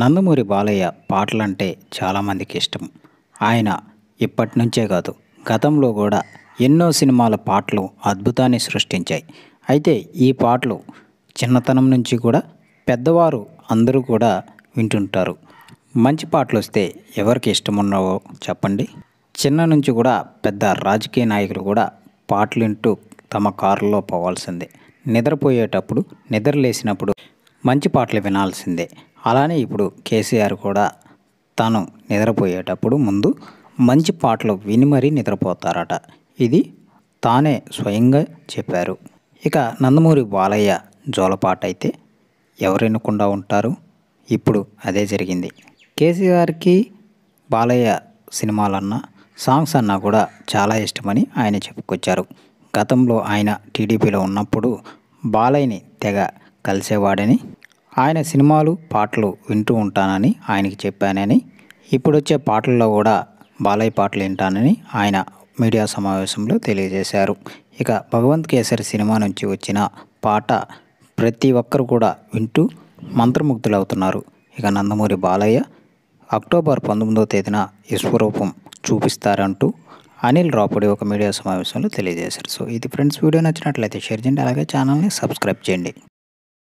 నందమూరి బాలయ్య పాటలంటే చాలామందికి ఇష్టం ఆయన ఇప్పటి నుంచే కాదు గతంలో కూడా ఎన్నో సినిమాల పాటలు అద్భుతాన్ని సృష్టించాయి అయితే ఈ పాటలు చిన్నతనం నుంచి కూడా పెద్దవారు అందరూ కూడా వింటుంటారు మంచి పాటలు వస్తే ఎవరికి ఇష్టం ఉన్నావో చెప్పండి చిన్న నుంచి కూడా పెద్ద రాజకీయ నాయకులు కూడా పాటలు వింటూ తమ కారులో పోవాల్సిందే నిద్రపోయేటప్పుడు నిద్రలేసినప్పుడు మంచి పాటలు వినాల్సిందే అలానే ఇప్పుడు కేసీఆర్ కూడా తను నిద్రపోయేటప్పుడు ముందు మంచి పాటలు విని మరీ నిద్రపోతారట ఇది తానే స్వయంగా చెప్పారు ఇక నందమూరి బాలయ్య జోలపాట అయితే ఎవరెనకుండా ఉంటారు ఇప్పుడు అదే జరిగింది కేసీఆర్కి బాలయ్య సినిమాలన్నా సాంగ్స్ అన్నా కూడా చాలా ఇష్టమని ఆయన చెప్పుకొచ్చారు గతంలో ఆయన టీడీపీలో ఉన్నప్పుడు బాలయ్యని తెగ కలిసేవాడని ఆయన సినిమాలు పాటలు వింటూ ఉంటానని ఆయనకి చెప్పానని ఇప్పుడు వచ్చే పాటల్లో కూడా బాలయ్య పాటలు వింటానని ఆయన మీడియా సమావేశంలో తెలియజేశారు ఇక భగవంత్ కేసరి సినిమా నుంచి వచ్చిన పాట ప్రతి ఒక్కరు కూడా వింటూ మంత్రముగ్ధులవుతున్నారు ఇక నందమూరి బాలయ్య అక్టోబర్ పంతొమ్మిదవ తేదీన విశ్వరూపం చూపిస్తారంటూ అనిల్ రాపుడి ఒక మీడియా సమావేశంలో తెలియజేశారు సో ఇది ఫ్రెండ్స్ వీడియో నచ్చినట్లయితే షేర్ చేయండి అలాగే ఛానల్ని సబ్స్క్రైబ్ చేయండి